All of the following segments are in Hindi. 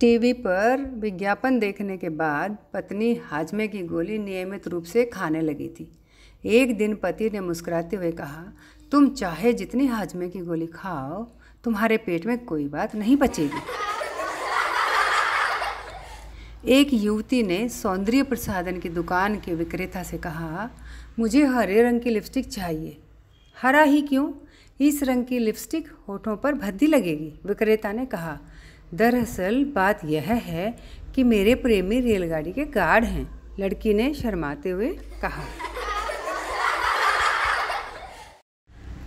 टीवी पर विज्ञापन देखने के बाद पत्नी हाजमे की गोली नियमित रूप से खाने लगी थी एक दिन पति ने मुस्कुराते हुए कहा तुम चाहे जितनी हाजमे की गोली खाओ तुम्हारे पेट में कोई बात नहीं बचेगी एक युवती ने सौंदर्य प्रसाधन की दुकान के विक्रेता से कहा मुझे हरे रंग की लिपस्टिक चाहिए हरा ही क्यों इस रंग की लिपस्टिक होठों पर भद्दी लगेगी विक्रेता ने कहा दरअसल बात यह है कि मेरे प्रेमी रेलगाड़ी के गार्ड हैं लड़की ने शर्माते हुए कहा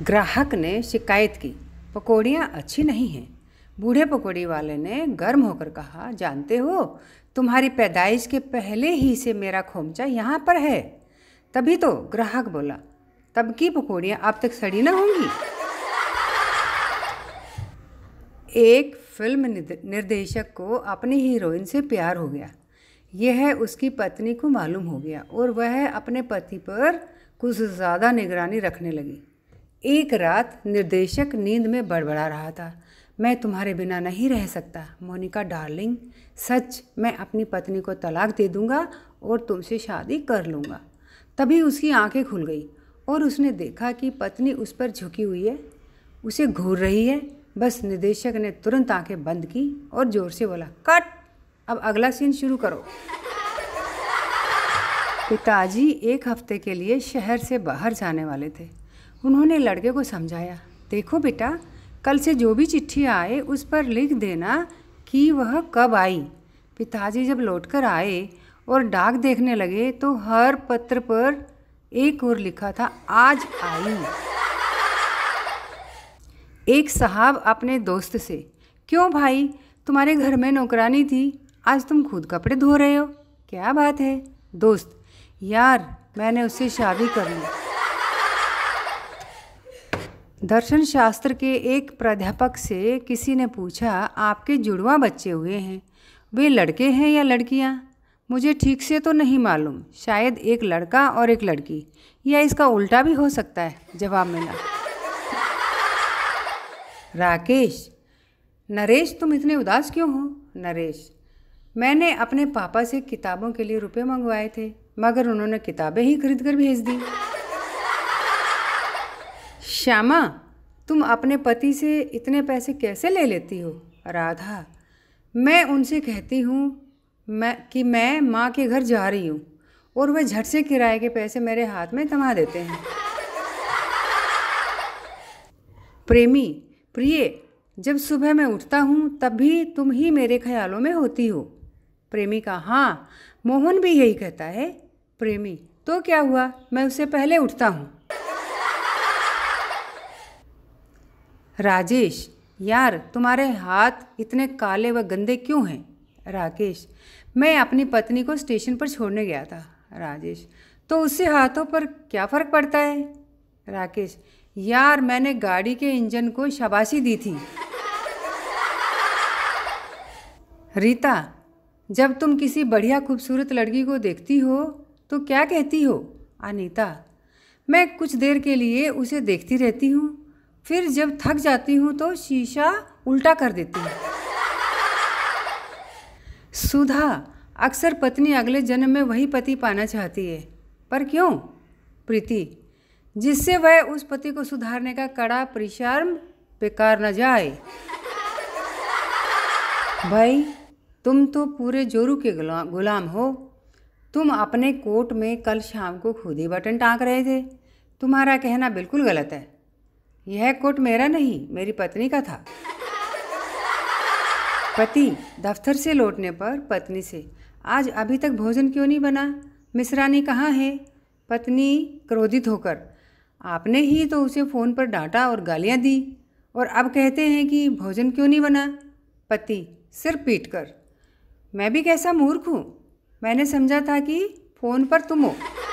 ग्राहक ने शिकायत की पकौड़ियाँ अच्छी नहीं हैं बूढ़े पकौड़ी वाले ने गर्म होकर कहा जानते हो तुम्हारी पैदाइश के पहले ही से मेरा खोमचा यहाँ पर है तभी तो ग्राहक बोला तब की पकौड़ियाँ अब तक सड़ी ना होंगी एक फिल्म निर्देशक को अपनी हीरोइन से प्यार हो गया यह उसकी पत्नी को मालूम हो गया और वह अपने पति पर कुछ ज़्यादा निगरानी रखने लगी एक रात निर्देशक नींद में बड़बड़ा रहा था मैं तुम्हारे बिना नहीं रह सकता मोनिका डार्लिंग सच मैं अपनी पत्नी को तलाक दे दूंगा और तुमसे शादी कर लूँगा तभी उसकी आंखें खुल गई और उसने देखा कि पत्नी उस पर झुकी हुई है उसे घूर रही है बस निदेशक ने तुरंत आंखें बंद की और जोर से बोला कट अब अगला सीन शुरू करो पिताजी एक हफ्ते के लिए शहर से बाहर जाने वाले थे उन्होंने लड़के को समझाया देखो बेटा कल से जो भी चिट्ठी आए उस पर लिख देना कि वह कब आई पिताजी जब लौटकर आए और डाक देखने लगे तो हर पत्र पर एक और लिखा था आज आई एक साहब अपने दोस्त से क्यों भाई तुम्हारे घर में नौकरानी थी आज तुम खुद कपड़े धो रहे हो क्या बात है दोस्त यार मैंने उससे शादी कर ली दर्शन शास्त्र के एक प्राध्यापक से किसी ने पूछा आपके जुड़वा बच्चे हुए हैं वे लड़के हैं या लड़कियां मुझे ठीक से तो नहीं मालूम शायद एक लड़का और एक लड़की या इसका उल्टा भी हो सकता है जवाब मिला राकेश नरेश तुम इतने उदास क्यों हो नरेश मैंने अपने पापा से किताबों के लिए रुपए मंगवाए थे मगर उन्होंने किताबें ही खरीद कर भेज दी श्यामा तुम अपने पति से इतने पैसे कैसे ले लेती हो राधा मैं उनसे कहती हूँ मैं कि मैं माँ के घर जा रही हूँ और वह झट से किराए के पैसे मेरे हाथ में थमा देते हैं प्रेमी प्रिय जब सुबह मैं उठता हूँ तब भी तुम ही मेरे ख्यालों में होती हो प्रेमी का हाँ मोहन भी यही कहता है प्रेमी तो क्या हुआ मैं उसे पहले उठता हूँ राजेश यार तुम्हारे हाथ इतने काले व गंदे क्यों हैं राकेश मैं अपनी पत्नी को स्टेशन पर छोड़ने गया था राजेश तो उससे हाथों पर क्या फ़र्क पड़ता है राकेश यार मैंने गाड़ी के इंजन को शबाशी दी थी रीता जब तुम किसी बढ़िया खूबसूरत लड़की को देखती हो तो क्या कहती हो अनीता मैं कुछ देर के लिए उसे देखती रहती हूँ फिर जब थक जाती हूँ तो शीशा उल्टा कर देती हूँ सुधा अक्सर पत्नी अगले जन्म में वही पति पाना चाहती है पर क्यों प्रीति जिससे वह उस पति को सुधारने का कड़ा परिश्रम बेकार न जाए भाई तुम तो पूरे जोरू के गुलाम हो तुम अपने कोट में कल शाम को खुद ही बटन टाँक रहे थे तुम्हारा कहना बिल्कुल गलत है यह कोट मेरा नहीं मेरी पत्नी का था पति दफ्तर से लौटने पर पत्नी से आज अभी तक भोजन क्यों नहीं बना मिश्रानी कहाँ है पत्नी क्रोधित होकर आपने ही तो उसे फ़ोन पर डांटा और गालियाँ दी और अब कहते हैं कि भोजन क्यों नहीं बना पति सिर पीट कर मैं भी कैसा मूर्ख हूँ मैंने समझा था कि फ़ोन पर तुम हो